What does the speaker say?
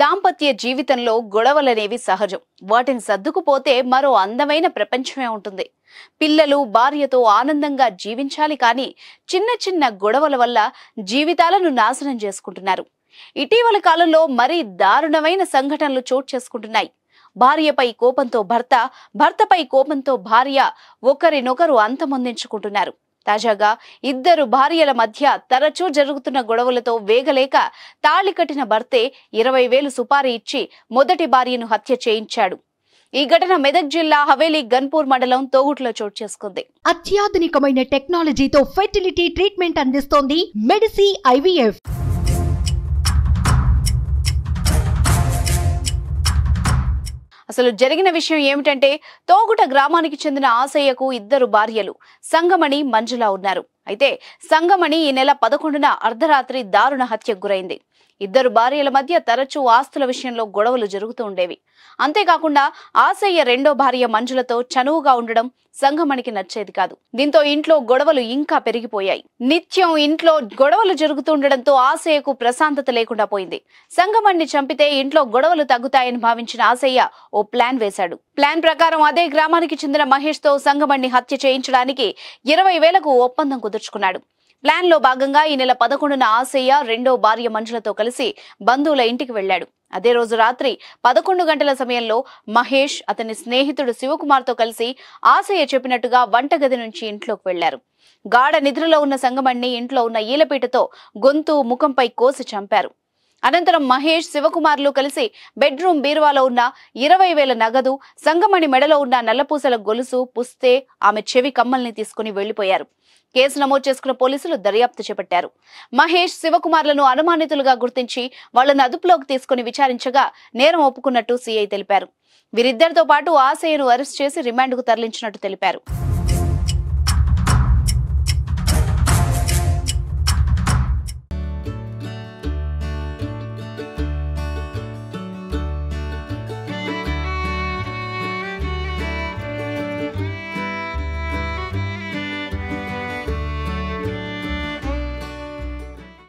దాంపత్య జీవితంలో గొడవలనేవి సహజం వాటిని సర్దుకుపోతే మరో అందమైన ప్రపంచమే ఉంటుంది పిల్లలు భార్యతో ఆనందంగా జీవించాలి కానీ చిన్న చిన్న గొడవల వల్ల జీవితాలను నాశనం చేసుకుంటున్నారు ఇటీవల కాలంలో మరీ దారుణమైన సంఘటనలు చోటు చేసుకుంటున్నాయి భార్యపై కోపంతో భర్త భర్తపై కోపంతో భార్య ఒకరినొకరు అంతమొందించుకుంటున్నారు తాజాగా ఇద్దరు భార్యల మధ్య తరచూ జరుగుతున్న గొడవలతో వేగలేక తాళి కట్టిన భర్తే ఇరవై వేలు సుపారీ ఇచ్చి మొదటి భార్యను హత్య చేయించాడు ఈ ఘటన మెదక్ జిల్లా హవేలీ గన్పూర్ మండలం తోగుట్లో చోటు చేసుకుంది అత్యాధునికమైన టెక్నాలజీతో ఫెర్టిలిటీ ట్రీట్మెంట్ అందిస్తోంది మెడిసి ఐవీఎఫ్ అసలు జరిగిన విషయం ఏమిటంటే తోగుట గ్రామానికి చెందిన ఆశయ్యకు ఇద్దరు భార్యలు సంగమణి మంజుల ఉన్నారు అయితే సంగమణి ఈ నెల పదకొండున అర్ధరాత్రి దారుణ హత్యకు గురైంది ఇద్దరు భార్యల మధ్య తరచూ ఆస్తుల విషయంలో గొడవలు జరుగుతూ ఉండేవి అంతేకాకుండా ఆశయ్య రెండో భార్య మంజులతో చనువుగా ఉండడం సంఘమణికి నచ్చేది కాదు దీంతో ఇంట్లో గొడవలు ఇంకా పెరిగిపోయాయి నిత్యం ఇంట్లో గొడవలు జరుగుతుండడంతో ఆశయ్యకు ప్రశాంతత లేకుండా పోయింది సంగమణ్ణి చంపితే ఇంట్లో గొడవలు తగ్గుతాయని భావించిన ఆశయ్య ఓ ప్లాన్ వేశాడు ప్లాన్ ప్రకారం అదే గ్రామానికి చెందిన మహేష్ తో సంగమణ్ణి హత్య చేయించడానికి ఇరవై వేలకు ఒప్పందం కుదుర్చుకున్నాడు ప్లాన్ లో భాగంగా ఈ నెల పదకొండున ఆశయ్య రెండో భార్య మనుషులతో కలిసి బంధువుల ఇంటికి వెళ్లాడు అదే రోజు రాత్రి పదకొండు గంటల సమయంలో మహేష్ అతని స్నేహితుడు శివకుమార్తో కలిసి ఆశయ చెప్పినట్టుగా వంటగది నుంచి ఇంట్లోకి వెళ్లారు గాఢ నిద్రలో ఉన్న సంగమణ్ణి ఇంట్లో ఉన్న ఈలపీటతో గొంతు ముఖంపై కోసి చంపారు అనంతరం మహేష్ శివకుమార్లు కలిసి బెడ్రూమ్ బీరువాలో ఉన్న ఇరవై వేల నగదు సంగమణి మెడలో ఉన్న నల్లపూసల గొలుసు పుస్తే ఆమె చెవి కమ్మల్ని తీసుకుని వెళ్లిపోయారు కేసు నమోదు చేసుకున్న పోలీసులు దర్యాప్తు చేపట్టారు మహేష్ శివకుమార్లను అనుమానితులుగా గుర్తించి వాళ్లను అదుపులోకి తీసుకుని విచారించగా నేరం ఒప్పుకున్నట్టు సీఐ తెలిపారు వీరిద్దరితో పాటు ఆశయను అరెస్ట్ చేసి రిమాండ్కు తరలించినట్టు తెలిపారు